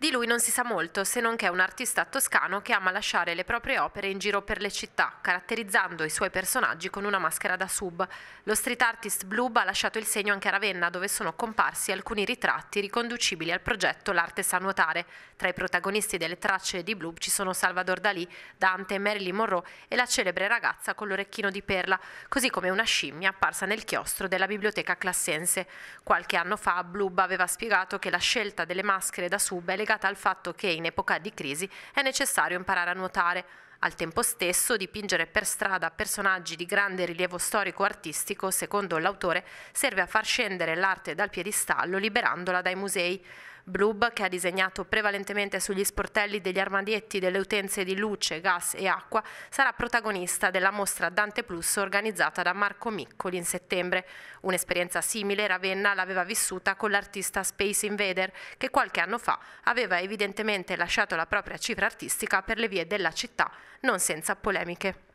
Di lui non si sa molto, se non che è un artista toscano che ama lasciare le proprie opere in giro per le città, caratterizzando i suoi personaggi con una maschera da sub. Lo street artist Blub ha lasciato il segno anche a Ravenna, dove sono comparsi alcuni ritratti riconducibili al progetto L'arte sa nuotare. Tra i protagonisti delle tracce di Blub ci sono Salvador Dalì, Dante, Marilyn Monroe e la celebre ragazza con l'orecchino di perla, così come una scimmia apparsa nel chiostro della biblioteca classense. Qualche anno fa Blub aveva spiegato che la scelta delle maschere da sub è legata legata al fatto che in epoca di crisi è necessario imparare a nuotare, al tempo stesso, dipingere per strada personaggi di grande rilievo storico-artistico, secondo l'autore, serve a far scendere l'arte dal piedistallo liberandola dai musei. Blub, che ha disegnato prevalentemente sugli sportelli degli armadietti delle utenze di luce, gas e acqua, sarà protagonista della mostra Dante Plus organizzata da Marco Miccoli in settembre. Un'esperienza simile Ravenna l'aveva vissuta con l'artista Space Invader, che qualche anno fa aveva evidentemente lasciato la propria cifra artistica per le vie della città, non senza polemiche.